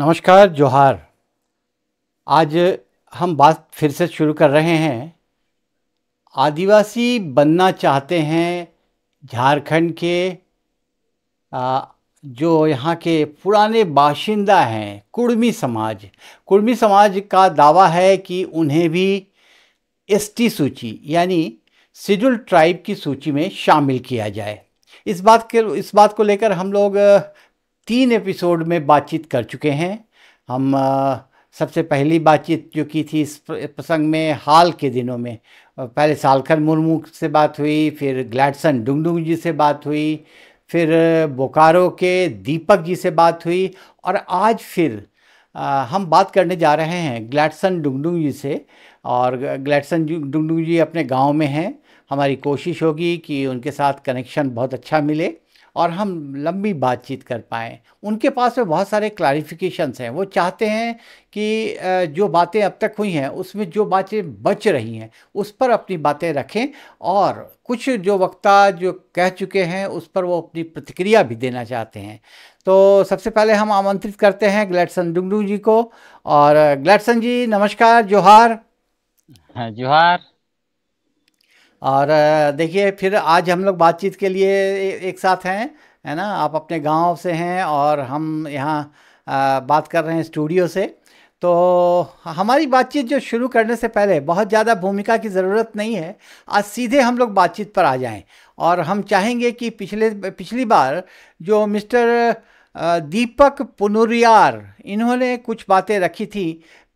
नमस्कार जोहार आज हम बात फिर से शुरू कर रहे हैं आदिवासी बनना चाहते हैं झारखंड के जो यहाँ के पुराने बाशिंदा हैं कुर्मी समाज कुर्मी समाज का दावा है कि उन्हें भी टी सूची यानी शेड्यूल ट्राइब की सूची में शामिल किया जाए इस बात के इस बात को लेकर हम लोग तीन एपिसोड में बातचीत कर चुके हैं हम सबसे पहली बातचीत जो की थी इस प्रसंग में हाल के दिनों में पहले सालखर मुर्मू से बात हुई फिर ग्लैडसन डुंगडुंग जी से बात हुई फिर बोकारो के दीपक जी से बात हुई और आज फिर हम बात करने जा रहे हैं ग्लैडसन डुंगडुंग जी से और ग्लैडसन डुंगडुंग जी अपने गांव में हैं हमारी कोशिश होगी कि उनके साथ कनेक्शन बहुत अच्छा मिले और हम लंबी बातचीत कर पाएँ उनके पास में बहुत सारे क्लारिफिकेशंस हैं वो चाहते हैं कि जो बातें अब तक हुई हैं उसमें जो बातें बच रही हैं उस पर अपनी बातें रखें और कुछ जो वक्ता जो कह चुके हैं उस पर वो अपनी प्रतिक्रिया भी देना चाहते हैं तो सबसे पहले हम आमंत्रित करते हैं ग्लैडसन डुंगडू जी को और ग्लैडसन जी नमस्कार जोहार हाँ, जोहार और देखिए फिर आज हम लोग बातचीत के लिए एक साथ हैं है ना आप अपने गांव से हैं और हम यहाँ बात कर रहे हैं स्टूडियो से तो हमारी बातचीत जो शुरू करने से पहले बहुत ज़्यादा भूमिका की ज़रूरत नहीं है आज सीधे हम लोग बातचीत पर आ जाएं और हम चाहेंगे कि पिछले पिछली बार जो मिस्टर दीपक पुनुरियार इन्होंने कुछ बातें रखी थी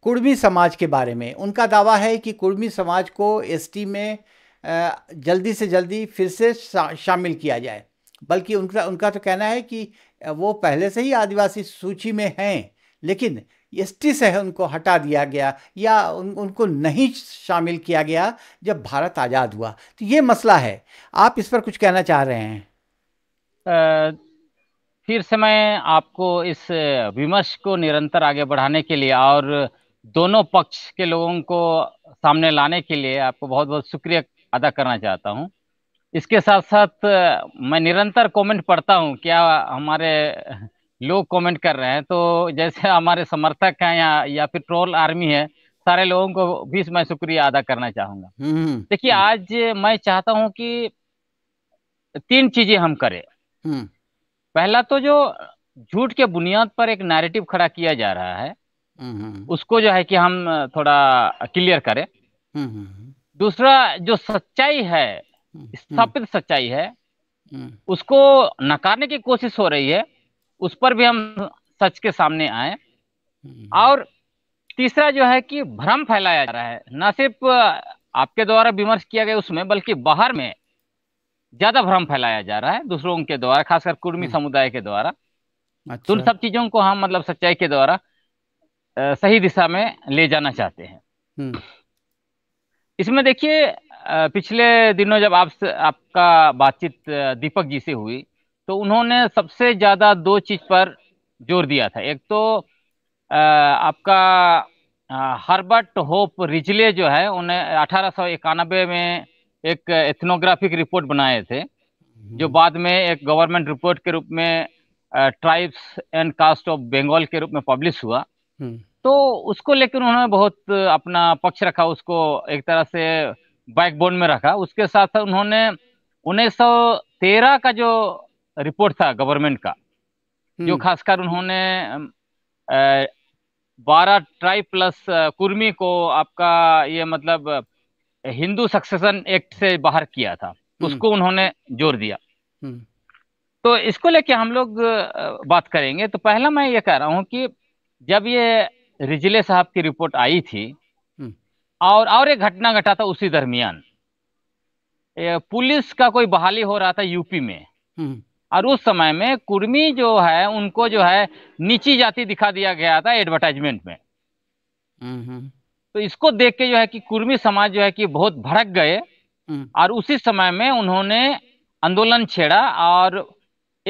कुर्मी समाज के बारे में उनका दावा है कि कुर्मी समाज को एसटी में जल्दी से जल्दी फिर से शा, शामिल किया जाए बल्कि उनका उनका तो कहना है कि वो पहले से ही आदिवासी सूची में हैं लेकिन एस टी से उनको हटा दिया गया या उन, उनको नहीं शामिल किया गया जब भारत आज़ाद हुआ तो ये मसला है आप इस पर कुछ कहना चाह रहे हैं आ, फिर से मैं आपको इस विमर्श को निरंतर आगे बढ़ाने के लिए और दोनों पक्ष के लोगों को सामने लाने के लिए आपको बहुत बहुत शुक्रिया अदा करना चाहता हूँ इसके साथ साथ मैं निरंतर कमेंट पढ़ता हूँ क्या हमारे लोग कमेंट कर रहे हैं तो जैसे हमारे समर्थक हैं या या फिर ट्रोल आर्मी है सारे लोगों को भी मैं शुक्रिया अदा करना चाहूंगा हम्म, हम्म। देखिए आज मैं चाहता हूँ कि तीन चीजें हम करें हम्म। पहला तो जो झूठ के बुनियाद पर एक नैरेटिव खड़ा किया जा रहा है उसको जो है कि हम थोड़ा क्लियर करें दूसरा जो सच्चाई है हम्म, स्थापित सच्चाई है हम्म। उसको नकारने की कोशिश हो रही है उस पर भी हम सच के सामने आए हम्म। और तीसरा जो है कि भ्रम फैलाया जा रहा है न सिर्फ आपके द्वारा विमर्श किया गया उसमें बल्कि बाहर में ज्यादा भ्रम फैलाया जा रहा है दूसरों के द्वारा खासकर कुर्मी समुदाय के द्वारा अच्छा। उन सब चीजों को हम मतलब सच्चाई के द्वारा सही दिशा में ले जाना चाहते हैं इसमें देखिए पिछले दिनों जब आपसे आपका बातचीत दीपक जी से हुई तो उन्होंने सबसे ज्यादा दो चीज पर जोर दिया था एक तो आपका हर्बर्ट होप रिजले जो है उन्हें अठारह में एक एथनोग्राफिक रिपोर्ट बनाए थे जो हम्म। बाद में एक गवर्नमेंट रिपोर्ट के रूप में tribes and caste of Bengal के रूप में पब्लिश हुआ हम्म। तो उसको लेकर उन्होंने बहुत अपना पक्ष रखा उसको एक तरह से बैकबोन में रखा उसके साथ साथ उन्होंने 1913 का जो रिपोर्ट था गवर्नमेंट का जो हम्म। खासकर उन्होंने बारह ट्राई प्लस कुर्मी को आपका ये मतलब हिंदू सक्सेशन एक्ट से बाहर किया था हम्म। उसको उन्होंने जोर दिया हम्म। तो इसको लेके हम लोग बात करेंगे तो पहला मैं ये कह रहा हूं कि जब ये रिजले साहब की रिपोर्ट आई थी हम्म। और और एक घटना घटा था उसी दरमियान पुलिस का कोई बहाली हो रहा था यूपी में हम्म। और उस समय में कुर्मी जो है उनको जो है नीची जाति दिखा दिया गया था एडवर्टाइजमेंट में हम्म, तो इसको देख के जो है कि कुर्मी समाज जो है कि बहुत भड़क गए और उसी समय में उन्होंने आंदोलन छेड़ा और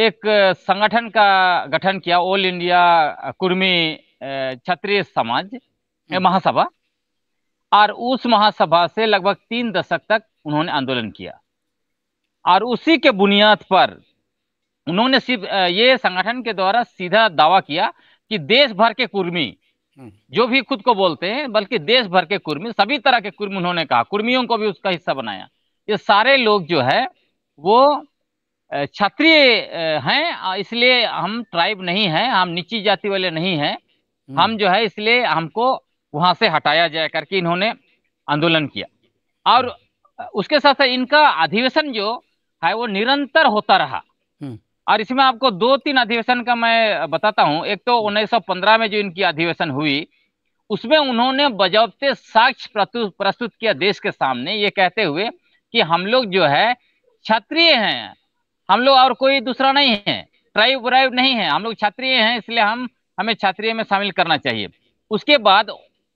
एक संगठन का गठन किया ऑल इंडिया कुर्मी क्षत्रिय समाज हम्म। महासभा और उस महासभा से लगभग तीन दशक तक उन्होंने आंदोलन किया और उसी के बुनियाद पर उन्होंने सिर्फ ये संगठन के द्वारा सीधा दावा किया कि देश भर के कुर्मी हम्म। जो भी खुद को बोलते हैं बल्कि देश भर के कुर्मी सभी तरह के कुर्मी उन्होंने कहा कुर्मियों को भी उसका हिस्सा बनाया ये सारे लोग जो है वो क्षत्रिय हैं इसलिए हम ट्राइब नहीं हैं हम निची जाति वाले नहीं हैं हम्म। हम जो है इसलिए हमको वहां से हटाया जाए करके इन्होंने आंदोलन किया और उसके साथ साथ इनका अधिवेशन जो है वो निरंतर होता रहा हम्म। और इसमें आपको दो तीन अधिवेशन का मैं बताता हूँ एक तो 1915 हम्म। में जो इनकी अधिवेशन हुई उसमें उन्होंने बजौबते साक्ष्य प्रस्तुत किया देश के सामने ये कहते हुए कि हम लोग जो है क्षत्रिय हैं हम लोग और कोई दूसरा नहीं है ट्राइब व्राइब नहीं है हम लोग क्षत्रिय हैं इसलिए हम हमें छात्रीय में शामिल करना चाहिए उसके बाद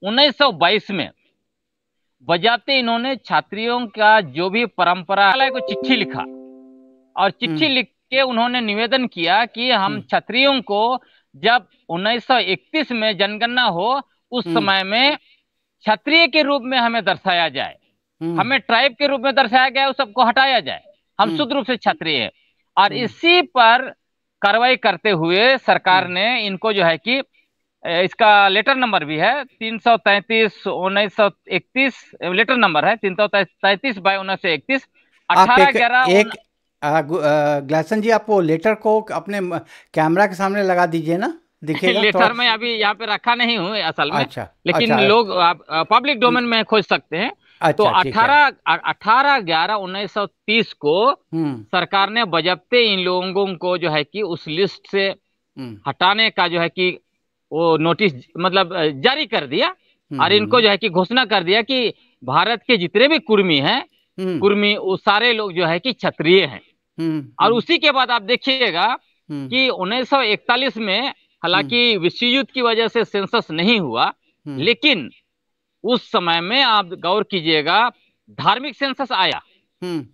1922 में बजाते इन्होंने छात्रियों का जो भी परंपरा को चिट्ठी लिखा और चिट्ठी हम्म। लिख के उन्होंने निवेदन किया कि हम हम्म। छात्रियों को जब 1931 में जनगणना हो उस हम्म। समय में क्षत्रिय के रूप में हमें दर्शाया जाए हमें ट्राइब के रूप में दर्शाया गया उस सबको हटाया जाए हम शुद्ध रूप से क्षत्रिय है और इसी पर कार्रवाई करते हुए सरकार हम्म। ने इनको जो है कि इसका लेटर नंबर भी है तीन सौ तैतीस उन्नीस सौ इकतीस लेटर नंबर है तीन सौ तैतीस बाई उन्नीस सौ इकतीस अठारह ग्यारह एक, एक ग्लासन जी आप वो लेटर को अपने कैमरा के सामने लगा दीजिए ना दिखेगा तो- लेटर तो... में अभी यहाँ पे रखा नहीं हूँ असल में अच्छा, लेकिन अच्छा, लोग पब्लिक डोमेन में खोज सकते हैं तो अच्छा, तो अठारह अठारह ग्यारह उन्नीस सौ तीस को हम्म। सरकार ने बजबते इन लोगों को जो है कि उस लिस्ट से हम्म। हटाने का जो है कि वो नोटिस मतलब जारी कर दिया हम्म, और इनको जो है कि घोषणा कर दिया कि भारत के जितने भी कुर्मी हैं कुर्मी वो सारे लोग जो है कि क्षत्रिय हैं और उसी के बाद आप देखिएगा कि 1941 में हालांकि विश्व युद्ध की वजह से सेंसस नहीं हुआ लेकिन उस समय में आप गौर कीजिएगा धार्मिक सेंसस आया हम्म।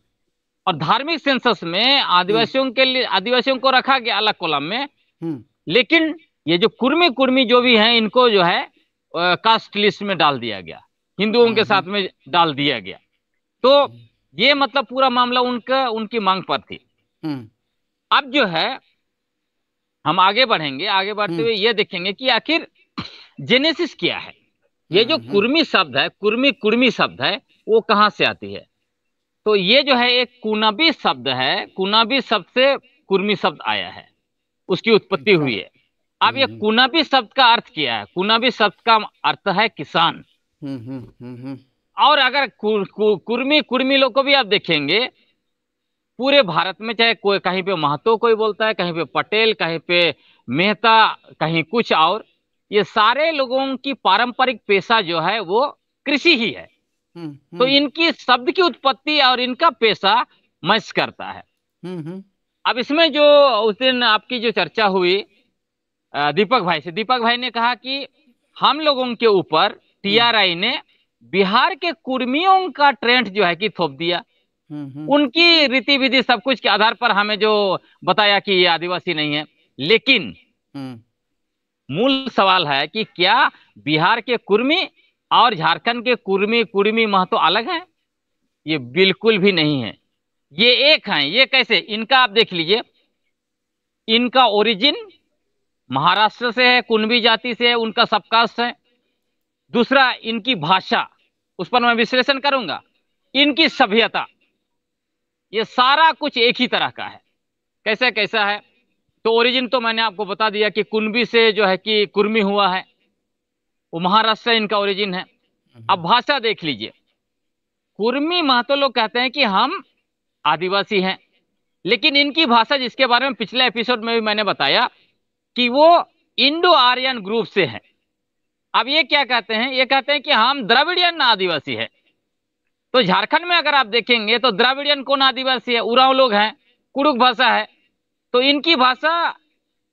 और धार्मिक सेंसस में आदिवासियों के लिए आदिवासियों को रखा गया अलग कोलम में हम्म। लेकिन ये जो कुर्मी कुर्मी जो भी हैं इनको जो है कास्ट लिस्ट में डाल दिया गया हिंदुओं के हम्म, साथ में डाल दिया गया तो ये मतलब पूरा मामला उनका उनकी मांग पर थी अब जो है हम आगे बढ़ेंगे आगे बढ़ते हुए ये देखेंगे कि आखिर जेनेसिस क्या है ये जो हम्म। कुर्मी शब्द है कुर्मी कुर्मी शब्द है वो कहाँ से आती है तो ये जो है एक कुनाबी शब्द है कुनाबी शब्द से कुर्मी शब्द आया है उसकी उत्पत्ति अच्छा। हुई है अब ये हम्म। कुनाबी शब्द का अर्थ क्या है कुनाबी शब्द का अर्थ है किसान हम्म, और अगर कुर्मी कुर्मी लोग को भी आप देखेंगे पूरे भारत में चाहे कोई कहीं पे महतो कोई बोलता है कहीं पे पटेल कहीं पे मेहता कहीं कुछ और ये सारे लोगों की पारंपरिक पेशा जो है वो कृषि ही है हुँ, हम्म, तो हम्म। इनकी शब्द की उत्पत्ति और इनका पेशा मश करता है हम्म, अब इसमें जो उस दिन आपकी जो चर्चा हुई दीपक भाई से दीपक भाई ने कहा कि हम लोगों के ऊपर टीआरआई ने बिहार के कुर्मियों का ट्रेंड जो है कि थोप दिया उनकी रीति विधि सब कुछ के आधार पर हमें जो बताया कि ये आदिवासी नहीं है लेकिन मूल सवाल है कि क्या बिहार के कुर्मी और झारखंड के कुर्मी कुर्मी महत्व अलग है ये बिल्कुल भी नहीं है ये एक हैं ये कैसे इनका आप देख लीजिए इनका ओरिजिन महाराष्ट्र से है कुनबी जाति से है उनका सबकास्ट है दूसरा इनकी भाषा उस पर मैं विश्लेषण करूंगा इनकी सभ्यता ये सारा कुछ एक ही तरह का है कैसे कैसा है तो ओरिजिन तो मैंने आपको बता दिया कि कुनबी से जो है कि कुर्मी हुआ है वो महाराष्ट्र से इनका ओरिजिन है हम्म। अब भाषा देख लीजिए कुर्मी महतो लोग कहते हैं कि हम आदिवासी हैं लेकिन इनकी भाषा जिसके बारे में पिछले एपिसोड में भी मैंने बताया कि वो इंडो आर्यन ग्रुप से है अब ये क्या कहते हैं ये कहते हैं कि हम द्रविड़ियन आदिवासी है तो झारखंड में अगर आप देखेंगे तो द्रविड़ियन कौन आदिवासी है उराव लोग हैं कुड़ुक भाषा है तो इनकी भाषा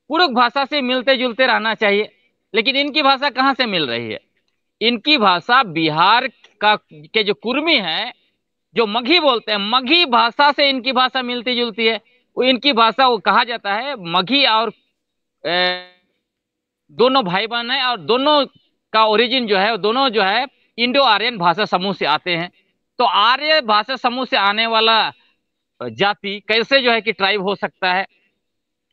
कुरुक भाषा से मिलते जुलते रहना चाहिए लेकिन इनकी भाषा कहाँ से मिल रही है इनकी भाषा बिहार का के जो कुर्मी है जो मघी बोलते हैं मघी भाषा से इनकी भाषा मिलती जुलती है इनकी भाषा वो कहा जाता है मघी और ए, दोनों भाई बहन है और दोनों का ओरिजिन जो है दोनों जो है इंडो आर्यन भाषा समूह से आते हैं तो आर्य भाषा समूह से आने वाला जाति कैसे जो है कि ट्राइब हो सकता है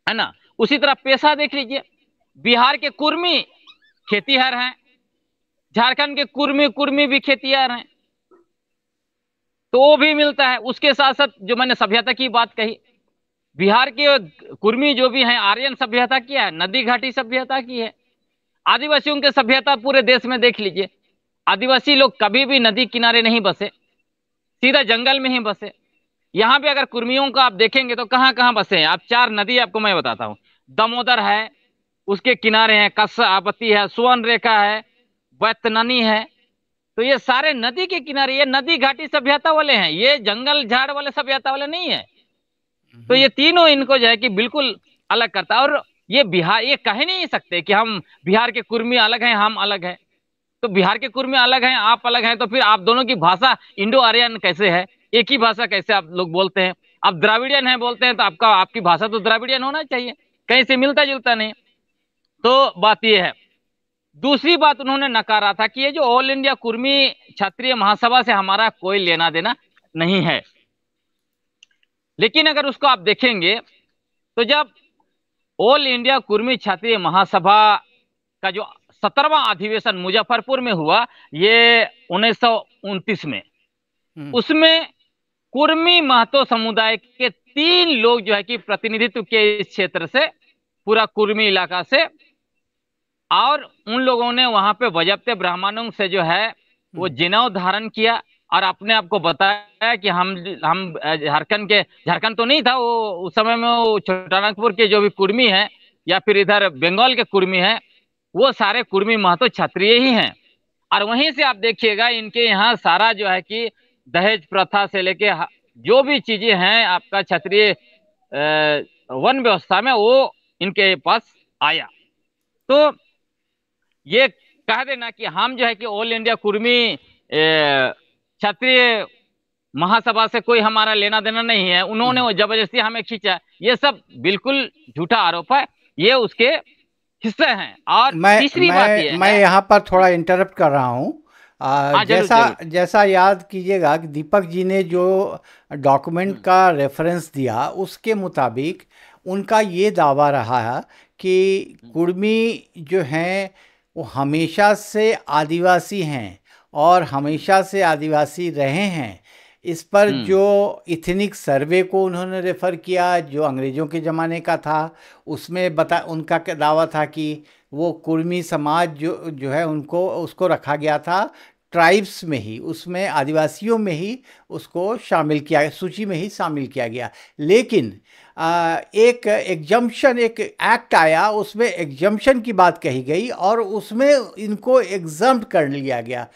है ना उसी तरह पेशा देख लीजिए बिहार के कुर्मी खेतीहर हैं झारखंड के कुर्मी कुर्मी भी खेतीहर हैं तो वो भी मिलता है उसके साथ साथ जो मैंने सभ्यता की बात कही बिहार के कुर्मी जो भी हैं आर्यन सभ्यता की है नदी घाटी सभ्यता की है आदिवासियों के सभ्यता पूरे देश में देख लीजिए आदिवासी लोग कभी भी नदी किनारे नहीं बसे सीधा जंगल में ही बसे यहाँ पे अगर कुर्मियों का आप देखेंगे तो कहाँ कहाँ बसे हैं आप चार नदी आपको मैं बताता हूँ दमोदर है उसके किनारे हैं कस आपत्ति है सुवर्ण रेखा है बैतननी है तो ये सारे नदी के किनारे ये नदी घाटी सभ्यता वाले हैं ये जंगल झाड़ वाले सभ्यता वाले नहीं है तो ये तीनों इनको जो है कि बिल्कुल अलग करता है और ये बिहार ये कह नहीं सकते कि हम बिहार के कुर्मी अलग हैं हम अलग हैं तो बिहार के कुर्मी अलग हैं आप अलग हैं तो फिर आप दोनों की भाषा इंडो आर्यन कैसे है एक ही भाषा कैसे आप लोग बोलते हैं आप द्राविडियन है बोलते हैं तो आपका आपकी भाषा तो द्राविडियन होना चाहिए कहीं से मिलता जुलता नहीं तो बात यह है दूसरी बात उन्होंने नकारा था कि ये जो ऑल इंडिया कुर्मी क्षत्रिय महासभा से हमारा कोई लेना देना नहीं है लेकिन अगर उसको आप देखेंगे तो जब ऑल इंडिया कुर्मी क्षत्रिय महासभा का जो सत्रवा अधिवेशन मुजफ्फरपुर में हुआ ये उन्नीस में हम्म। उसमें कुर्मी महतो समुदाय के तीन लोग जो है कि प्रतिनिधित्व के इस क्षेत्र से पूरा कुर्मी इलाका से और उन लोगों ने वहां पे वजबते ब्राह्मणों से जो है वो हम्म। जिनाव धारण किया और अपने आप को बताया कि हम हम झारखंड के झारखंड तो नहीं था वो उस समय में वो छोटानागपुर के जो भी कुर्मी है या फिर इधर बंगाल के कुर्मी है वो सारे कुर्मी महतो क्षत्रिय ही हैं और वहीं से आप देखिएगा इनके यहाँ सारा जो है कि दहेज प्रथा से लेके जो भी चीजें हैं आपका क्षत्रिय वन व्यवस्था में वो इनके पास आया तो ये कह देना कि हम जो है कि ऑल इंडिया कुर्मी क्षत्रिय महासभा से कोई हमारा लेना देना नहीं है उन्होंने वो जबरदस्ती हमें खींचा ये सब बिल्कुल झूठा आरोप है ये उसके हिस्से हैं और मैं, तीसरी मैं, बात ये मैं यहाँ पर थोड़ा इंटरप्ट कर रहा हूँ आ, हाँ, जैसा जरूर। जैसा याद कीजिएगा कि दीपक जी ने जो डॉक्यूमेंट हम्म। का रेफरेंस दिया उसके मुताबिक उनका ये दावा रहा कि हम्म। कुर्मी जो हैं वो हमेशा से आदिवासी हैं और हमेशा से आदिवासी रहे हैं इस पर हम्म। जो इथनिक सर्वे को उन्होंने रेफर किया जो अंग्रेज़ों के ज़माने का था उसमें बता उनका दावा था कि वो कुर्मी समाज जो जो है उनको उसको रखा गया था ट्राइब्स में ही उसमें आदिवासियों में ही उसको शामिल किया सूची में ही शामिल किया गया लेकिन आ, एक एग्जम्पन एक एक्ट आया उसमें एग्जम्पन की बात कही गई और उसमें इनको एग्जम्प्ट कर लिया गया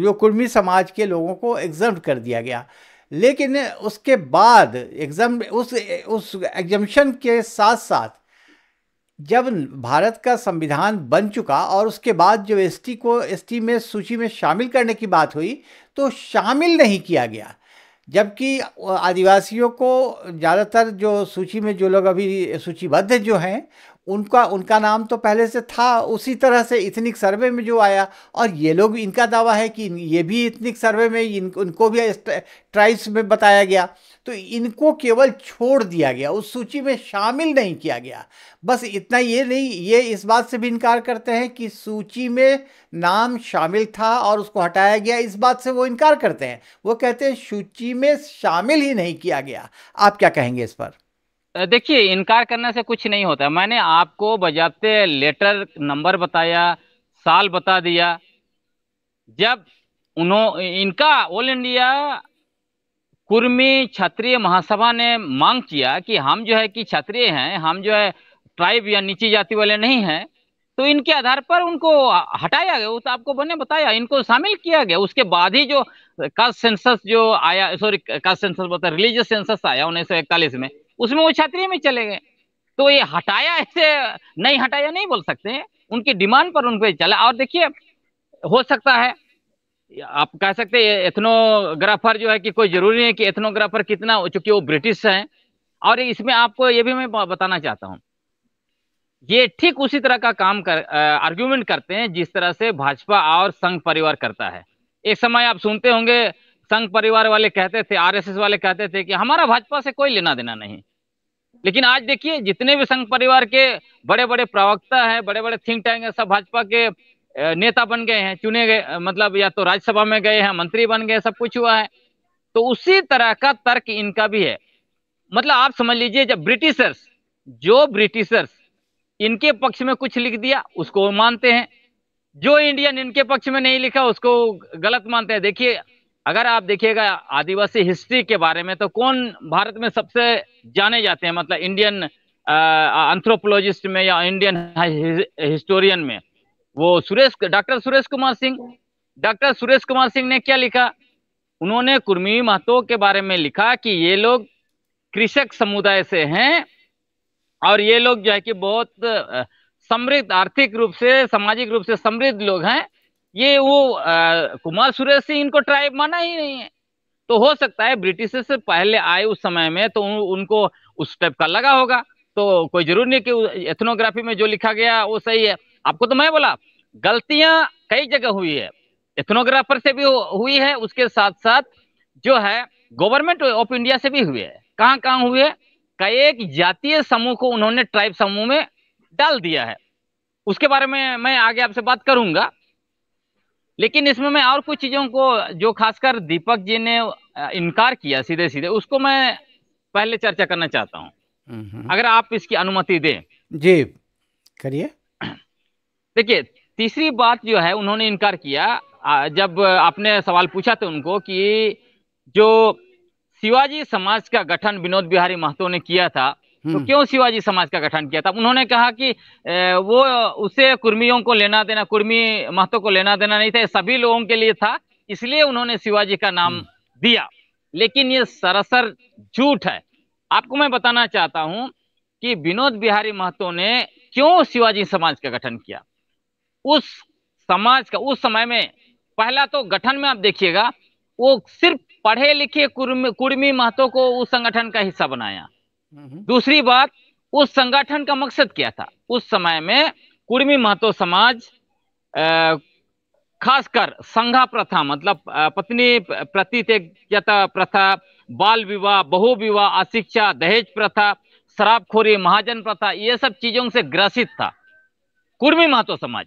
जो कुर्मी समाज के लोगों को एग्जाम कर दिया गया लेकिन उसके बाद एग्जाम उस उस एग्जामेशन के साथ साथ जब भारत का संविधान बन चुका और उसके बाद जो एसटी को एसटी में सूची में शामिल करने की बात हुई तो शामिल नहीं किया गया जबकि आदिवासियों को ज़्यादातर जो सूची में जो लोग अभी सूचीबद्ध जो हैं उनका उनका नाम तो पहले से था उसी तरह से इथनिक सर्वे में जो आया और ये लोग इनका दावा है कि ये भी इथनिक सर्वे में इन उनको भी ट्राइब्स में बताया गया तो इनको केवल छोड़ दिया गया उस सूची में शामिल नहीं किया गया बस इतना ये नहीं ये इस बात से भी इनकार करते हैं कि सूची में नाम शामिल था और उसको हटाया गया इस बात से वो इनकार करते हैं वो कहते हैं सूची में शामिल ही नहीं किया गया आप क्या कहेंगे इस पर देखिए इनकार करने से कुछ नहीं होता मैंने आपको बजाते लेटर नंबर बताया साल बता दिया जब उन्हों इनका ऑल इंडिया कुर्मी क्षत्रिय महासभा ने मांग किया कि हम जो है कि क्षत्रिय हैं हम जो है ट्राइब या नीची जाति वाले नहीं हैं तो इनके आधार पर उनको हटाया गया तो आपको बने बताया इनको शामिल किया गया उसके बाद ही जो कास्ट सेंसस जो आया सॉरी कास्ट सेंसस बता रिलीजियस सेंसस आया उन्नीस में उसमें वो छतरी में चले गए तो ये हटाया ऐसे नहीं हटाया नहीं बोल सकते उनकी डिमांड पर उनको चला और देखिए हो सकता है आप कह सकते हैं एथनोग्राफर जो है कि कोई जरूरी नहीं है कि एथनोग्राफर कितना चूंकि वो ब्रिटिश है और इसमें आपको ये भी मैं बताना चाहता हूँ ये ठीक उसी तरह का काम कर आर्ग्यूमेंट करते हैं जिस तरह से भाजपा और संघ परिवार करता है एक समय आप सुनते होंगे संघ परिवार वाले कहते थे आरएसएस वाले कहते थे कि हमारा भाजपा से कोई लेना देना नहीं लेकिन आज देखिए जितने भी संघ परिवार के बड़े बड़े प्रवक्ता हैं बड़े बड़े थिंक टैंक हैं सब भाजपा के नेता बन गए हैं चुने गए मतलब या तो राज्यसभा में गए हैं मंत्री बन गए सब कुछ हुआ है तो उसी तरह का तर्क इनका भी है मतलब आप समझ लीजिए जब ब्रिटिशर्स जो ब्रिटिशर्स इनके पक्ष में कुछ लिख दिया उसको मानते हैं जो इंडियन इनके पक्ष में नहीं लिखा उसको गलत मानते हैं देखिए अगर आप देखिएगा आदिवासी हिस्ट्री के बारे में तो कौन भारत में सबसे जाने जाते हैं मतलब इंडियन एंथ्रोपोलॉजिस्ट में या इंडियन हिस्टोरियन में वो सुरेश डॉक्टर सुरेश कुमार सिंह डॉक्टर सुरेश कुमार सिंह ने क्या लिखा उन्होंने कुर्मी महतो के बारे में लिखा कि ये लोग कृषक समुदाय से हैं और ये लोग जो है कि बहुत समृद्ध आर्थिक रूप से सामाजिक रूप से समृद्ध लोग हैं ये वो आ, कुमार सुरेश सिंह इनको ट्राइब माना ही नहीं है तो हो सकता है ब्रिटिश से पहले आए उस समय में तो उन, उनको उस टाइप का लगा होगा तो कोई जरूर नहीं कि एथनोग्राफी में जो लिखा गया वो सही है आपको तो मैं बोला गलतियां कई जगह हुई है एथनोग्राफर से भी हुई है उसके साथ साथ जो है गवर्नमेंट ऑफ इंडिया से भी हुई है कहाँ कहाँ हुई है एक जातीय समूह को उन्होंने ट्राइब समूह में डाल दिया है उसके बारे में मैं आगे आपसे बात करूंगा लेकिन इसमें मैं और कुछ चीज़ों को जो खासकर दीपक जी ने इनकार किया सीधे सीधे उसको मैं पहले चर्चा करना चाहता हूँ अगर आप इसकी अनुमति दें जी करिए देखिए तीसरी बात जो है उन्होंने इनकार किया जब आपने सवाल पूछा था तो उनको कि जो शिवाजी समाज का गठन विनोद बिहारी महतो ने किया था तो हम्म। क्यों शिवाजी समाज का गठन किया था उन्होंने कहा कि वो उसे कुर्मियों को लेना देना कुर्मी महतो को लेना देना नहीं था सभी लोगों के लिए था इसलिए उन्होंने शिवाजी का नाम हम्म। दिया लेकिन ये सरासर झूठ है आपको मैं बताना चाहता हूं कि विनोद बिहारी महतो ने क्यों शिवाजी समाज का गठन किया उस समाज का उस समय में पहला तो गठन में आप देखिएगा वो सिर्फ पढ़े लिखे कुर्मी, कुर्मी महतो को उस संगठन का हिस्सा बनाया हम्म। दूसरी बात उस संगठन का मकसद क्या था उस समय में कुर्मी महतो समाज खासकर संघा प्रथा मतलब पत्नी प्रति प्रथा बाल विवाह बहु विवाह अशिक्षा दहेज प्रथा शराबखोरी महाजन प्रथा ये सब चीजों से ग्रसित था कुर्मी महतो समाज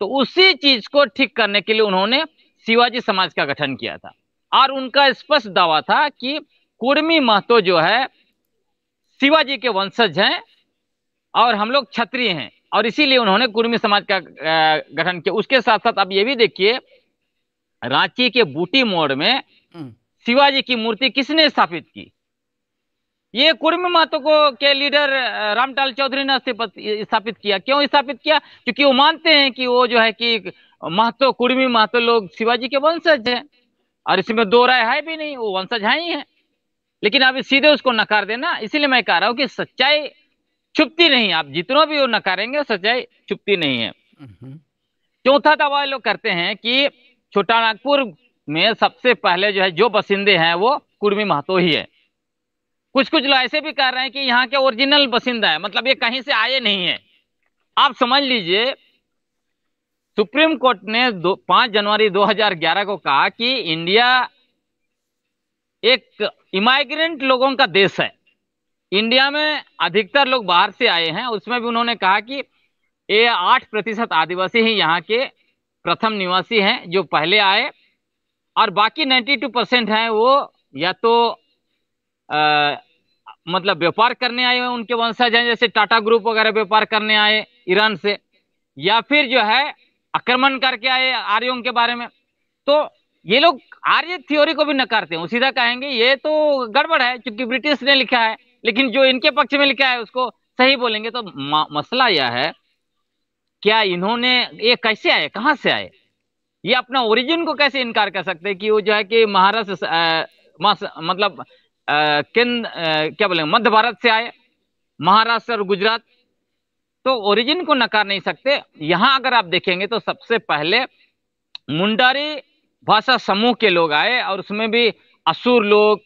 तो उसी चीज को ठीक करने के लिए उन्होंने शिवाजी समाज का गठन किया था और उनका स्पष्ट दावा था कि कुर्मी महतो जो है शिवाजी के वंशज हैं और हम लोग क्षत्रिय हैं और इसीलिए उन्होंने कुर्मी समाज का गठन किया उसके साथ साथ आप ये भी देखिए रांची के बूटी मोड़ में हम्म। शिवाजी की मूर्ति किसने स्थापित की ये कुर्मी मातो को के लीडर रामटाल चौधरी ने स्थापित किया क्यों स्थापित किया क्योंकि वो मानते हैं कि वो जो है कि महतो कुर्मी महतो लोग शिवाजी के वंशज हैं और इसमें दो राय है भी नहीं वो वंशज है ही है लेकिन आप सीधे उसको नकार देना इसीलिए मैं कह रहा हूँ कि सच्चाई छुपती नहीं आप जितना भी वो नकारेंगे सच्चाई छुपती नहीं है हम्म। चौथा दावा लोग करते हैं कि छोटा नागपुर में सबसे पहले जो है जो बसिंदे हैं वो कुर्मी महतो ही है कुछ कुछ लोग ऐसे भी कह रहे हैं कि यहाँ के ओरिजिनल बसिंदा है मतलब ये कहीं से आए नहीं है आप समझ लीजिए सुप्रीम कोर्ट ने दो पांच जनवरी 2011 को कहा कि इंडिया एक इमाइग्रेंट लोगों का देश है इंडिया में अधिकतर लोग बाहर से आए हैं उसमें भी उन्होंने कहा कि ये आठ प्रतिशत आदिवासी ही यहाँ के प्रथम निवासी हैं जो पहले आए और बाकी नाइन्टी टू परसेंट हैं वो या तो आ, मतलब व्यापार करने आए हैं उनके वंशज हैं जैसे टाटा ग्रुप वगैरह व्यापार करने आए ईरान से या फिर जो है आक्रमण करके आए आर्यों के बारे में तो ये लोग आर्य थ्योरी को भी नकारते हैं सीधा कहेंगे ये तो गड़बड़ है क्योंकि ब्रिटिश ने लिखा है लेकिन जो इनके पक्ष में लिखा है उसको सही बोलेंगे तो मसला यह है क्या इन्होंने ये कैसे आए कहाँ से आए ये अपना ओरिजिन को कैसे इनकार कर सकते हैं कि वो जो है कि महाराष्ट्र मतलब केंद्र क्या बोलेंगे मध्य भारत से आए महाराष्ट्र और गुजरात तो ओरिजिन को नकार नहीं सकते यहाँ अगर आप देखेंगे तो सबसे पहले मुंडारी भाषा समूह के लोग आए और उसमें भी असुर लोग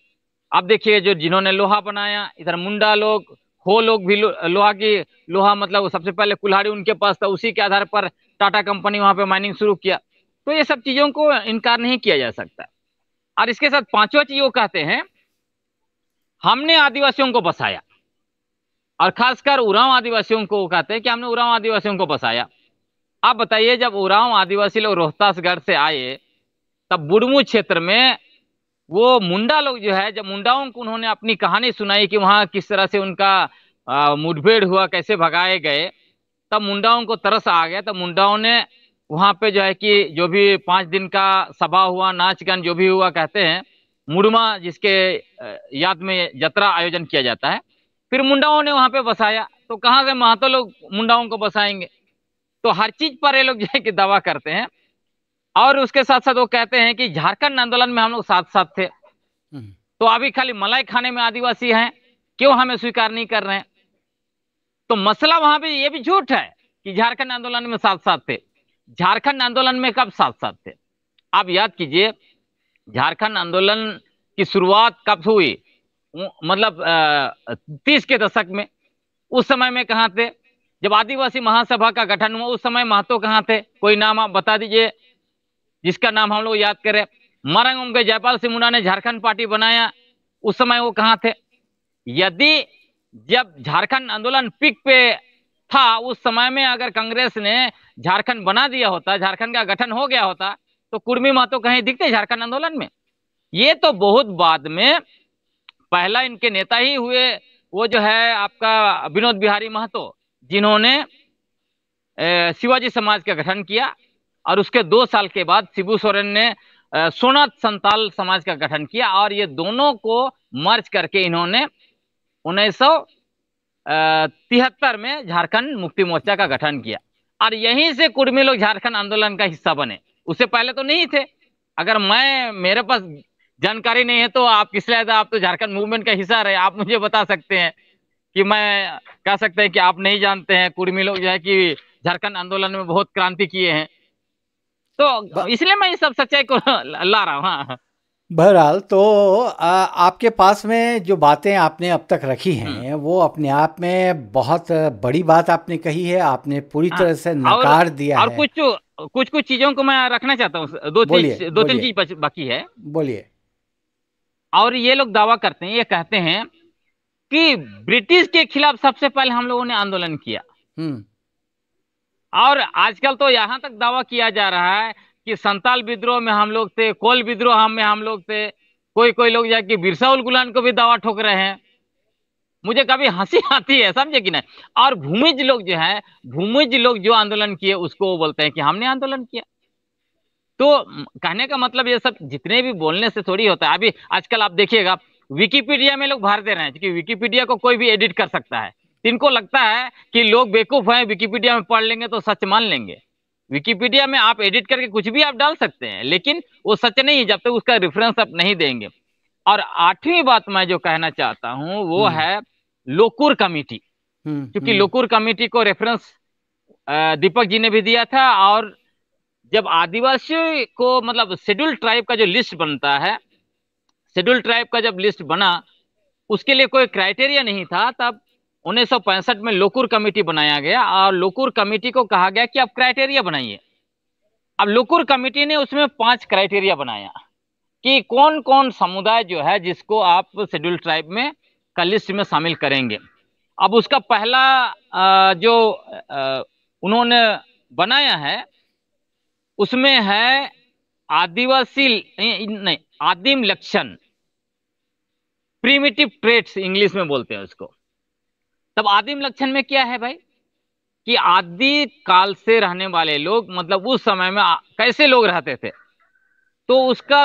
आप देखिए जो जिन्होंने लोहा बनाया इधर मुंडा लोग हो लोग भी लोहा की लोहा मतलब सबसे पहले कुल्हाड़ी उनके पास था उसी के आधार पर टाटा कंपनी वहां पे माइनिंग शुरू किया तो ये सब चीजों को इनकार नहीं किया जा सकता और इसके साथ पांचवा चीज वो कहते हैं हमने आदिवासियों को बसाया और खासकर उराव आदिवासियों को कहते हैं कि हमने उराव आदिवासियों को बसाया आप बताइए जब उराव आदिवासी लोग रोहतासगढ़ से आए तब बुड़मू क्षेत्र में वो मुंडा लोग जो है जब मुंडाओं को उन्होंने अपनी कहानी सुनाई कि वहाँ किस तरह से उनका मुठभेड़ हुआ कैसे भगाए गए तब मुंडाओं को तरस आ गया तब मुंडाओं ने वहाँ पे जो है कि जो भी पाँच दिन का सभा हुआ नाच गान जो भी हुआ कहते हैं मुड़मा जिसके याद में जत्रा आयोजन किया जाता है फिर मुंडाओं ने वहाँ पे बसाया तो कहाँ से महातो लोग मुंडाओं को बसाएंगे तो हर चीज पर ये लोग जो है कि दावा करते हैं और उसके साथ साथ वो कहते हैं कि झारखंड आंदोलन में हम लोग साथ साथ थे हम्म। तो अभी खाली मलाई खाने में आदिवासी हैं क्यों हमें स्वीकार नहीं कर रहे हैं तो मसला वहां पे ये भी झूठ है कि झारखंड आंदोलन में साथ साथ थे झारखंड आंदोलन में कब साथ साथ थे आप याद कीजिए झारखंड आंदोलन की शुरुआत कब हुई मतलब तीस के दशक में उस समय में कहा थे जब आदिवासी महासभा का गठन हुआ उस समय महतो कहाँ थे कोई नाम आप बता दीजिए जिसका नाम हम लोग याद करें मरंग उमके जयपाल सिंह मुंडा ने झारखंड पार्टी बनाया उस समय वो कहाँ थे यदि जब झारखंड आंदोलन पिक पे था उस समय में अगर कांग्रेस ने झारखंड बना दिया होता झारखंड का गठन हो गया होता तो कुर्मी महतो कहीं दिखते झारखंड आंदोलन में ये तो बहुत बाद में पहला इनके नेता ही हुए वो जो है आपका विनोद बिहारी महतो जिन्होंने शिवाजी समाज का गठन किया और उसके दो साल के बाद शिबू सोरेन ने सोना संताल समाज का गठन किया और ये दोनों को मर्ज करके इन्होंने उन्नीस तिहत्तर में झारखंड मुक्ति मोर्चा का गठन किया और यहीं से कुर्मी लोग झारखंड आंदोलन का हिस्सा बने उससे पहले तो नहीं थे अगर मैं मेरे पास जानकारी नहीं है तो आप किस लिए आप तो झारखंड मूवमेंट का हिस्सा रहे आप मुझे बता सकते हैं कि मैं कह सकते हैं कि आप नहीं जानते हैं कुर्मी लोग जो है कि झारखंड आंदोलन में बहुत क्रांति किए हैं तो इसलिए मैं इस सब सच्चाई को ला रहा हूँ हाँ बहरहाल तो आपके पास में जो बातें आपने अब तक रखी हैं हम्म। वो अपने आप में बहुत बड़ी बात आपने कही है आपने पूरी हाँ। तरह से नकार और, दिया और है। कुछ कुछ कुछ चीजों को मैं रखना चाहता हूँ दो तीन दो तीन चीज बाकी है बोलिए और ये लोग दावा करते हैं ये कहते हैं कि ब्रिटिश के खिलाफ सबसे पहले हम लोगों ने आंदोलन किया हम्म। और आजकल तो यहाँ तक दावा किया जा रहा है कि संताल विद्रोह में हम लोग थे कोल विद्रोह में हम लोग थे कोई कोई लोग जाके बिरसा उल गुलान को भी दावा ठोक रहे हैं मुझे कभी हंसी आती है समझे कि नहीं और भूमिज लोग जो है भूमिज लोग जो आंदोलन किए उसको वो बोलते हैं कि हमने आंदोलन किया तो कहने का मतलब ये सब जितने भी बोलने से थोड़ी होता है अभी आजकल आप देखिएगा विकीपीडिया में लोग भर दे रहे हैं क्योंकि विकीपीडिया को कोई भी एडिट कर सकता है इनको लगता है कि लोग बेकूफ हैं विकीपीडिया में पढ़ लेंगे तो सच मान लेंगे विकीपीडिया में आप एडिट करके कुछ भी आप डाल सकते हैं लेकिन वो सच नहीं है जब तक तो उसका रेफरेंस आप नहीं देंगे और आठवीं बात मैं जो कहना चाहता हूँ वो हम्म। है लोकुर कमेटी हम्म, क्योंकि हम्म। लोकुर कमेटी को रेफरेंस दीपक जी ने भी दिया था और जब आदिवासी को मतलब शेड्यूल ट्राइब का जो लिस्ट बनता है शेड्यूल ट्राइब का जब लिस्ट बना उसके लिए कोई क्राइटेरिया नहीं था तब उन्नीस में लोकुर कमेटी बनाया गया और लोकुर कमेटी को कहा गया कि आप क्राइटेरिया बनाइए अब लोकुर कमेटी ने उसमें पांच क्राइटेरिया बनाया कि कौन कौन समुदाय जो है जिसको आप शेड्यूल ट्राइब में का लिस्ट में शामिल करेंगे अब उसका पहला जो उन्होंने बनाया है उसमें है आदिवासी नहीं आदिम लक्षण प्रीमेटिव ट्रेट्स इंग्लिश में बोलते हैं उसको तब आदिम लक्षण में क्या है भाई कि आदि काल से रहने वाले लोग मतलब उस समय में कैसे लोग रहते थे तो उसका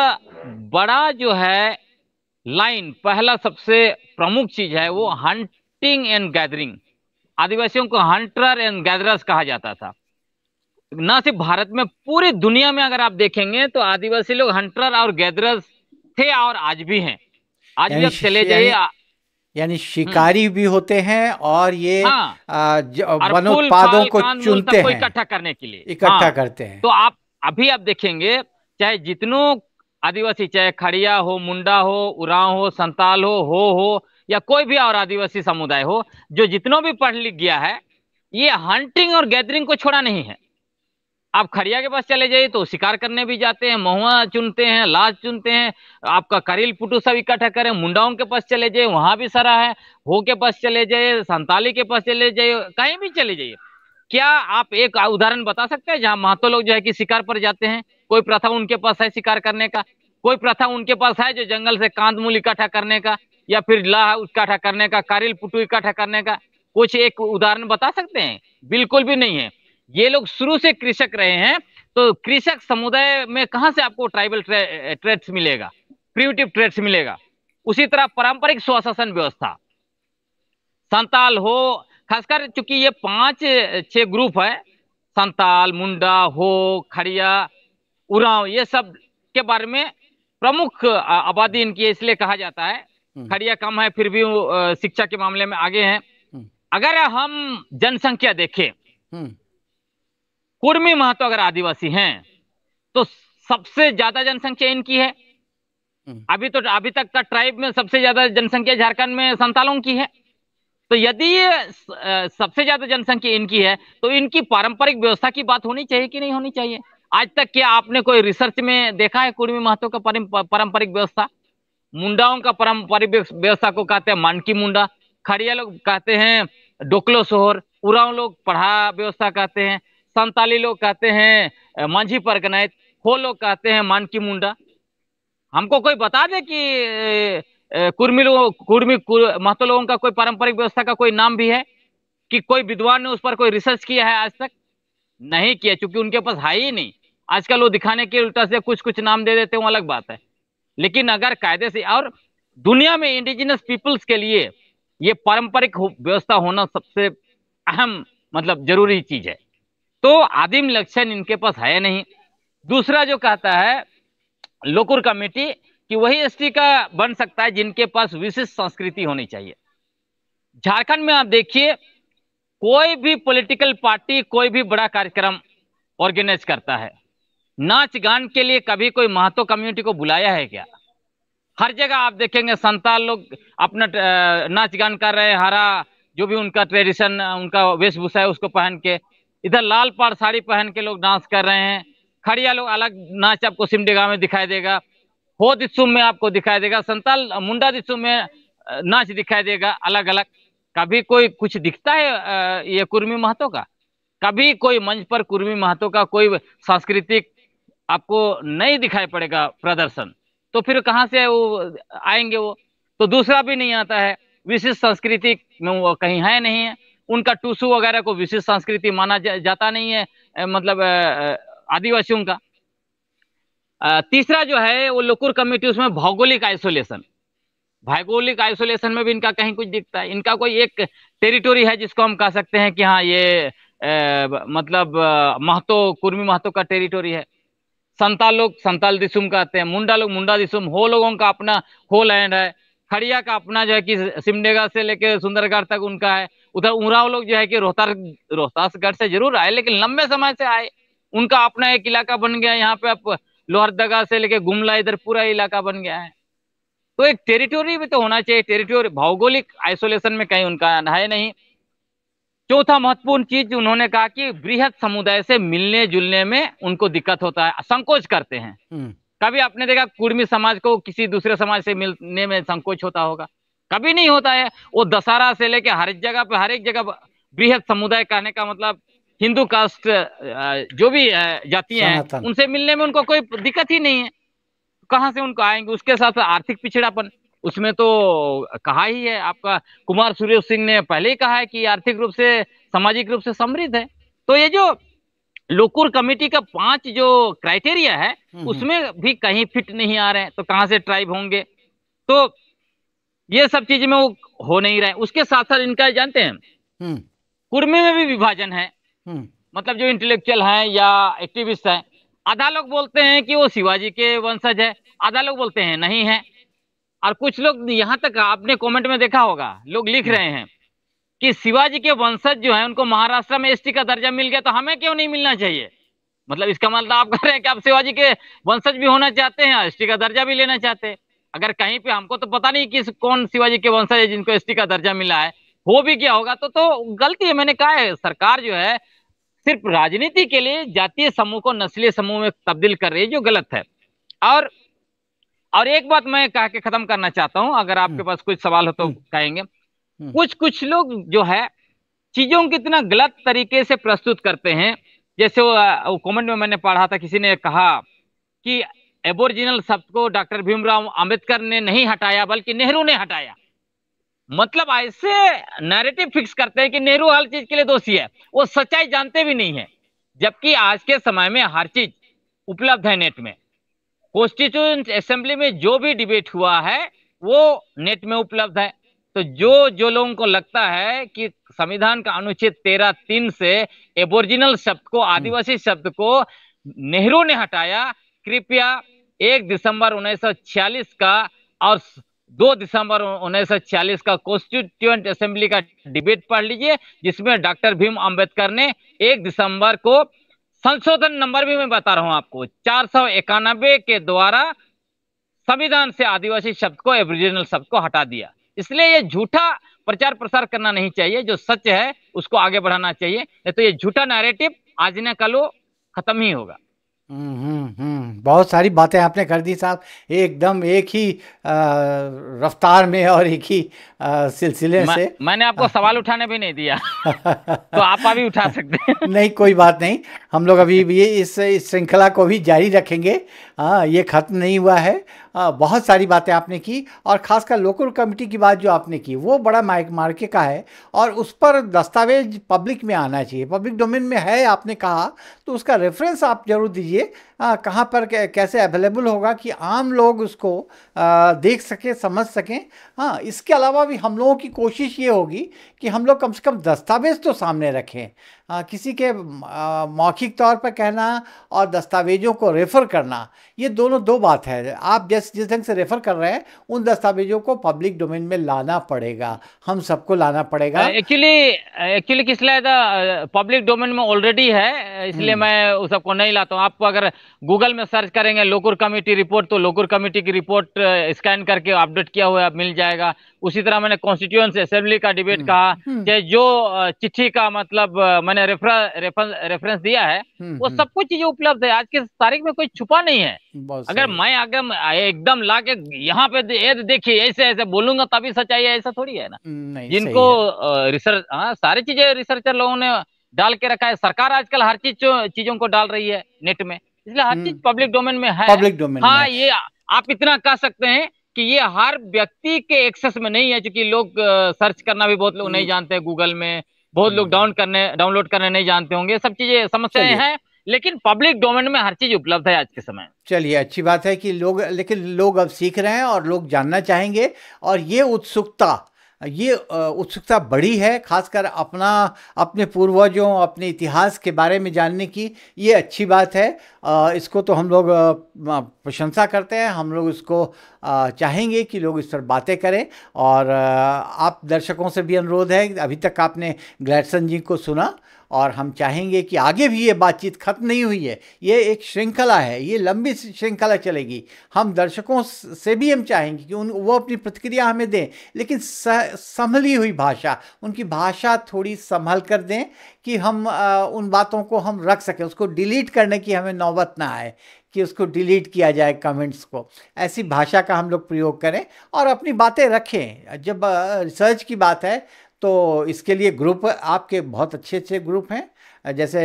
बड़ा जो है लाइन पहला सबसे प्रमुख चीज है वो हंटिंग एंड गैदरिंग आदिवासियों को हंटर एंड गैदरर्स कहा जाता था ना सिर्फ भारत में पूरी दुनिया में अगर आप देखेंगे तो आदिवासी लोग हंटर और गैदरर्स थे और आज भी हैं आज भी आप चले जाइए यानी हम्म। शिकारी भी होते हैं और ये हाँ, आ, वनोत्पादों को चुनते हैं इकट्ठा करने के लिए इकट्ठा हाँ, करते हैं तो आप अभी आप देखेंगे चाहे जितनों आदिवासी चाहे खड़िया हो मुंडा हो उराव हो संताल हो हो हो या कोई भी और आदिवासी समुदाय हो जो जितनों भी पढ़ लिख गया है ये हंटिंग और गैदरिंग को छोड़ा नहीं है आप खरिया के पास चले जाइए तो शिकार करने भी जाते हैं महुआ चुनते हैं लाज चुनते हैं आपका करील पुटू सब इकट्ठा करें मुंडाओं के पास चले जाइए वहां भी सरा है हो के पास चले जाइए संताली के पास चले जाइए कहीं भी चले जाइए क्या आप एक उदाहरण बता सकते हैं जहाँ महतो लोग जो है कि शिकार पर जाते हैं कोई प्रथा उनके पास है शिकार करने का कोई प्रथा उनके पास है जो जंगल से कांत मूल इकट्ठा करने का या फिर लाह इकट्ठा करने का करील पुटू इकट्ठा करने का कुछ एक उदाहरण बता सकते हैं बिल्कुल भी नहीं है ये लोग शुरू से कृषक रहे हैं तो कृषक समुदाय में कहा से आपको ट्राइबल ट्रेड्स eh, मिलेगा क्रिएटिव ट्रेड्स मिलेगा उसी तरह पारंपरिक स्वशासन व्यवस्था संताल हो खासकर चूंकि ये पांच eh, छह ग्रुप है संताल मुंडा हो खड़िया उराव ये सब के बारे में प्रमुख आबादी इनकी इसलिए कहा जाता है हम्म। खड़िया कम है फिर भी शिक्षा के मामले में आगे हैं हम्म। अगर हम जनसंख्या देखें हम्म। कुर्मी महतो अगर आदिवासी हैं तो सबसे ज्यादा जनसंख्या इनकी है हम्म। अभी तो अभी तक का ट्राइब में सबसे ज्यादा जनसंख्या झारखंड में संतालों की है तो यदि ये सबसे ज्यादा जनसंख्या इनकी है तो इनकी पारंपरिक व्यवस्था की बात होनी चाहिए कि नहीं होनी चाहिए आज तक क्या आपने कोई रिसर्च में देखा है कुर्मी महतो का पारंपरिक व्यवस्था मुंडाओं का पारंपरिक व्यवस्था को कहते हैं मानकी मुंडा खड़िया लोग कहते हैं डोकलो सोहर उराव लोग पढ़ा व्यवस्था कहते हैं संताली लोग कहते हैं मांझी परगनाइत हो लोग कहते हैं मानकी मुंडा हमको कोई बता दे कि कुर्मी लोग कुर्मी कुर, महत्व लोगों का कोई पारंपरिक व्यवस्था का कोई नाम भी है कि कोई विद्वान ने उस पर कोई रिसर्च किया है आज तक नहीं किया चूंकि उनके पास है ही नहीं आजकल वो दिखाने के उल्टा से कुछ कुछ नाम दे देते हैं अलग बात है लेकिन अगर कायदे से और दुनिया में इंडिजिनस पीपल्स के लिए ये पारंपरिक व्यवस्था होना सबसे अहम मतलब जरूरी चीज है तो आदिम लक्षण इनके पास है नहीं दूसरा जो कहता है लोकुर कमेटी कि वही एस का बन सकता है जिनके पास विशिष्ट संस्कृति होनी चाहिए झारखंड में आप देखिए कोई भी पॉलिटिकल पार्टी कोई भी बड़ा कार्यक्रम ऑर्गेनाइज करता है नाच गान के लिए कभी कोई महत्व कम्युनिटी को बुलाया है क्या हर जगह आप देखेंगे संताल लोग अपना नाच गान कर रहे हैं हरा जो भी उनका ट्रेडिशन उनका वेशभूषा है उसको पहन के इधर लाल पार साड़ी पहन के लोग डांस कर रहे हैं खड़िया लोग अलग नाच आपको सिमडेगा में दिखाई देगा हो दिशु में आपको दिखाई देगा संताल मुंडा दिशु में नाच दिखाई देगा अलग अलग कभी कोई कुछ दिखता है ये कुर्मी महतो का कभी कोई मंच पर कुर्मी महतो का कोई सांस्कृतिक आपको नहीं दिखाई पड़ेगा प्रदर्शन तो फिर कहाँ से वो आएंगे वो तो दूसरा भी नहीं आता है विशिष्ट संस्कृति में वो कहीं है नहीं है उनका टूसू वगैरह को विशिष्ट संस्कृति माना जा, जाता नहीं है मतलब आदिवासियों का तीसरा जो है वो लोकुर कमेटी उसमें भौगोलिक आइसोलेशन भौगोलिक आइसोलेशन में भी इनका कहीं कुछ दिखता है इनका कोई एक टेरिटोरी है जिसको हम कह सकते हैं कि हाँ ये ए, मतलब महतो कुर्मी महतो का टेरिटोरी है संताल लोग संताल दिसुम कहते हैं मुंडा लोग मुंडा दिसुम हो लोगों का अपना हो लैंड है खड़िया का अपना जो है कि सिमडेगा से लेके सुंदरगढ़ तक उनका है उधर उराव लोग जो है कि रोहतास रोहतासगढ़ से जरूर आए लेकिन लंबे समय से आए उनका अपना एक इलाका बन गया यहाँ पे आप लोहरदगा से लेके गुमला इधर पूरा इलाका बन गया है तो एक टेरिटोरी भी तो होना चाहिए टेरिटोरी भौगोलिक आइसोलेशन में कहीं उनका है नहीं चौथा महत्वपूर्ण चीज उन्होंने कहा कि वृहद समुदाय से मिलने जुलने में उनको दिक्कत होता है संकोच करते हैं हम्म। कभी आपने देखा कुर्मी समाज को किसी दूसरे समाज से मिलने में संकोच होता होगा कभी नहीं होता है वो दशहरा से लेके हर एक जगह पर हर एक जगह बृहद समुदाय कहने का मतलब हिंदू कास्ट जो भी जाती हैं उनसे मिलने में उनको कोई दिक्कत ही नहीं है कहाँ से उनको आएंगे उसके साथ आर्थिक पिछड़ापन उसमें तो कहा ही है आपका कुमार सूर्य सिंह ने पहले ही कहा है कि आर्थिक रूप से सामाजिक रूप से समृद्ध है तो ये जो लोकुर कमेटी का पांच जो क्राइटेरिया है हम्म, हम्म। उसमें भी कहीं फिट नहीं आ रहे हैं तो कहां से ट्राइब होंगे तो ये सब चीज में वो हो नहीं रहे उसके साथ साथ इनका जानते हैं हम्म। कुर्मी में भी विभाजन है मतलब जो इंटेलेक्चुअल है या एक्टिविस्ट है आधा लोग बोलते हैं कि वो शिवाजी के वंशज है आधा लोग बोलते हैं नहीं है और कुछ लोग यहाँ तक आपने कमेंट में देखा होगा लोग लिख रहे हैं कि शिवाजी के वंशज जो है उनको महाराष्ट्र में एसटी का दर्जा मिल गया तो हमें क्यों नहीं मिलना चाहिए मतलब इसका मतलब आप कह रहे हैं कि आप शिवाजी के वंशज भी होना चाहते हैं एसटी का दर्जा भी लेना चाहते हैं अगर कहीं पे हमको तो पता नहीं किस कौन शिवाजी के वंशज है जिनको एसटी का दर्जा मिला है हो भी क्या होगा तो तो गलती है मैंने कहा है सरकार जो है सिर्फ राजनीति के लिए जातीय समूह को नस्लीय समूह में तब्दील कर रही है जो गलत है और और एक बात मैं कह के खत्म करना चाहता हूं अगर आपके हम्म। पास कुछ सवाल हो तो हम्म। कहेंगे हम्म। कुछ कुछ लोग जो है चीजों को इतना गलत तरीके से प्रस्तुत करते हैं जैसे वो, वो कमेंट में मैंने पढ़ा था किसी ने कहा कि एबोरिजिनल शब्द को डॉक्टर भीमराव अंबेडकर ने नहीं हटाया बल्कि नेहरू ने हटाया मतलब ऐसे नैरेटिव फिक्स करते हैं कि नेहरू हर चीज के लिए दोषी है वो सच्चाई जानते भी नहीं है जबकि आज के समय में हर चीज उपलब्ध है नेट में कॉन्स्टिट्यूशन असेंबली में जो भी डिबेट हुआ है वो नेट में उपलब्ध है तो जो जो लोगों को लगता है कि संविधान का अनुच्छेद तेरह तीन से एबोरिजिनल शब्द को हम्म। आदिवासी शब्द को नेहरू ने हटाया कृपया एक दिसंबर 1946 का और दो दिसंबर 1946 का कॉन्स्टिट्यूंट असेंबली का डिबेट पढ़ लीजिए जिसमें डॉक्टर भीम अंबेडकर ने एक दिसंबर को संशोधन नंबर भी मैं बता रहा हूं आपको चार के द्वारा संविधान से आदिवासी शब्द को एबोरिजिनल शब्द को हटा दिया इसलिए ये झूठा प्रचार प्रसार करना नहीं चाहिए जो सच है उसको आगे बढ़ाना चाहिए नहीं तो ये झूठा नैरेटिव आज न कलो खत्म ही होगा हम्म, हम्म, हम्म बहुत सारी बातें आपने कर दी साहब एकदम एक ही रफ्तार में और एक ही सिलसिले मैं, से मैंने आपको सवाल उठाने भी नहीं दिया तो आप अभी उठा सकते हैं नहीं कोई बात नहीं हम लोग अभी भी इस श्रृंखला को भी जारी रखेंगे हाँ ये ख़त्म नहीं हुआ है आ, बहुत सारी बातें आपने की और ख़ासकर लोकल कमेटी की बात जो आपने की वो बड़ा माइक मार्के का है और उस पर दस्तावेज पब्लिक में आना चाहिए पब्लिक डोमेन में है आपने कहा तो उसका रेफरेंस आप ज़रूर दीजिए हाँ, कहाँ पर कैसे अवेलेबल होगा कि आम लोग उसको देख सकें समझ सकें हाँ इसके अलावा भी हम लोगों की कोशिश ये होगी कि हम लोग कम से कम दस्तावेज़ तो सामने रखें आ, हाँ, किसी के मौखिक तौर पर कहना और दस्तावेज़ों को रेफ़र करना ये दोनों दो बात है आप जैसे जिस ढंग से रेफ़र कर रहे हैं उन दस्तावेज़ों को पब्लिक डोमेन में लाना पड़ेगा हम सबको लाना पड़ेगा एक्चुअली एक्चुअली किस पब्लिक डोमेन तो, में ऑलरेडी है इसलिए हम्म। मैं उस सबको नहीं लाता हूँ आपको अगर गूगल में सर्च करेंगे लोकुर कमेटी रिपोर्ट तो लोकुर कमेटी की रिपोर्ट स्कैन करके अपडेट किया हुआ मिल जाएगा उसी तरह मैंने कॉन्स्टिट्यूंस असेंबली का डिबेट हम्म, कहा चाहे हम्म। जो चिट्ठी का मतलब मैंने रेफरेंस दिया है हम्म, वो सब कुछ चीजें उपलब्ध है आज की तारीख में कोई छुपा नहीं है अगर मैं आगे एकदम ला के यहाँ पे देखिए ऐसे ऐसे बोलूंगा तभी सच्चाई है ऐसा थोड़ी है ना जिनको रिसर्च हाँ सारी चीजें रिसर्चर लोगों ने डाल के रखा है सरकार आजकल हर चीज चीजों को डाल रही है नेट में इसलिए हर चीज पब्लिक डोमेन में है पब्लिक डोमेन हाँ ये आप इतना कह सकते हैं कि ये हर व्यक्ति के एक्सेस में नहीं है क्योंकि लोग सर्च करना भी बहुत लोग नहीं हम्म। जानते गूगल में बहुत लोग डाउन हम्म। करने डाउनलोड करने नहीं जानते होंगे सब चीजें समस्याएं हैं लेकिन पब्लिक डोमेन में हर चीज उपलब्ध है आज के समय चलिए अच्छी बात है कि लोग लेकिन लोग अब सीख रहे हैं और लोग जानना चाहेंगे और ये उत्सुकता ये उत्सुकता बढ़ी है खासकर अपना अपने पूर्वजों अपने इतिहास के बारे में जानने की ये अच्छी बात है इसको तो हम लोग प्रशंसा करते हैं हम लोग इसको चाहेंगे कि लोग इस पर बातें करें और आप दर्शकों से भी अनुरोध है अभी तक आपने ग्लैडसन जी को सुना और हम चाहेंगे कि आगे भी ये बातचीत ख़त्म नहीं हुई है ये एक श्रृंखला है ये लंबी श्रृंखला चलेगी हम दर्शकों से भी हम चाहेंगे कि उन वो अपनी प्रतिक्रिया हमें दें लेकिन संभली हुई भाषा उनकी भाषा थोड़ी संभल कर दें कि हम आ, उन बातों को हम रख सकें उसको डिलीट करने की हमें नौबत ना आए कि उसको डिलीट किया जाए कमेंट्स को ऐसी भाषा का हम लोग प्रयोग करें और अपनी बातें रखें जब रिसर्च की बात है तो इसके लिए ग्रुप आपके बहुत अच्छे अच्छे ग्रुप हैं जैसे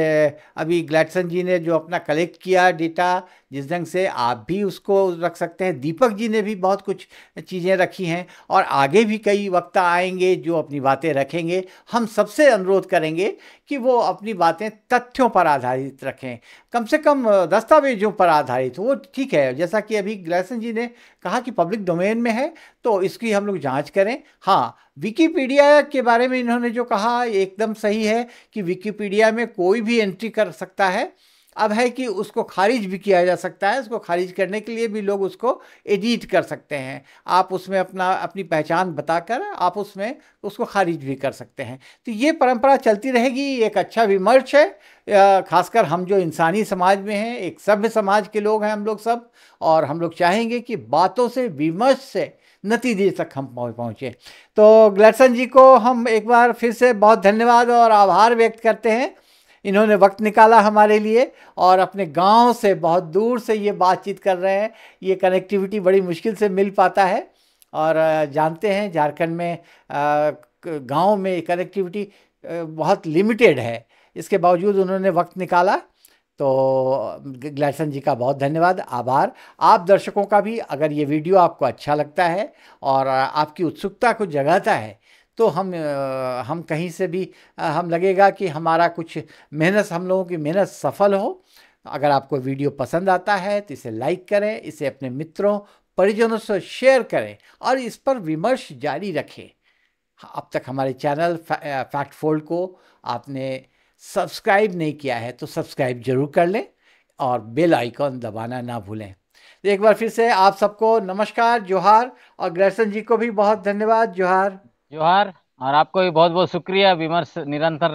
अभी ग्लैडसन जी ने जो अपना कलेक्ट किया डेटा जिस ढंग से आप भी उसको रख सकते हैं दीपक जी ने भी बहुत कुछ चीज़ें रखी हैं और आगे भी कई वक्ता आएंगे जो अपनी बातें रखेंगे हम सबसे अनुरोध करेंगे कि वो अपनी बातें तथ्यों पर आधारित रखें कम से कम दस्तावेजों पर आधारित वो ठीक है जैसा कि अभी ग्लैसन जी ने कहा कि पब्लिक डोमेन में है तो इसकी हम लोग जाँच करें हाँ विकीपीडिया के बारे में इन्होंने जो कहा एकदम सही है कि विकीपीडिया में कोई भी एंट्री कर सकता है अब है कि उसको खारिज भी किया जा सकता है उसको खारिज करने के लिए भी लोग उसको एडिट कर सकते हैं आप उसमें अपना अपनी पहचान बताकर आप उसमें उसको खारिज भी कर सकते हैं तो ये परंपरा चलती रहेगी एक अच्छा विमर्श है खासकर हम जो इंसानी समाज में हैं एक सभ्य समाज के लोग हैं हम लोग सब और हम लोग चाहेंगे कि बातों से विमर्श से नतीजे तक हम पहुँचे तो ग्लैडसन जी को हम एक बार फिर से बहुत धन्यवाद और आभार व्यक्त करते हैं इन्होंने वक्त निकाला हमारे लिए और अपने गांव से बहुत दूर से ये बातचीत कर रहे हैं ये कनेक्टिविटी बड़ी मुश्किल से मिल पाता है और जानते हैं झारखंड में गांव में कनेक्टिविटी बहुत लिमिटेड है इसके बावजूद उन्होंने वक्त निकाला तो ग्लैसन जी का बहुत धन्यवाद आभार आप दर्शकों का भी अगर ये वीडियो आपको अच्छा लगता है और आपकी उत्सुकता को जगाता है तो हम हम कहीं से भी हम लगेगा कि हमारा कुछ मेहनत हम लोगों की मेहनत सफल हो अगर आपको वीडियो पसंद आता है तो इसे लाइक करें इसे अपने मित्रों परिजनों से शेयर करें और इस पर विमर्श जारी रखें अब तक हमारे चैनल फैक्ट फोल्ड को आपने सब्सक्राइब नहीं किया है तो सब्सक्राइब जरूर कर लें और बेल आइकॉन दबाना ना भूलें एक बार फिर से आप सबको नमस्कार जोहार और ग्रैसन जी को भी बहुत धन्यवाद जोहार जोहार और आपको भी बहुत बहुत शुक्रिया विमर्श निरंतर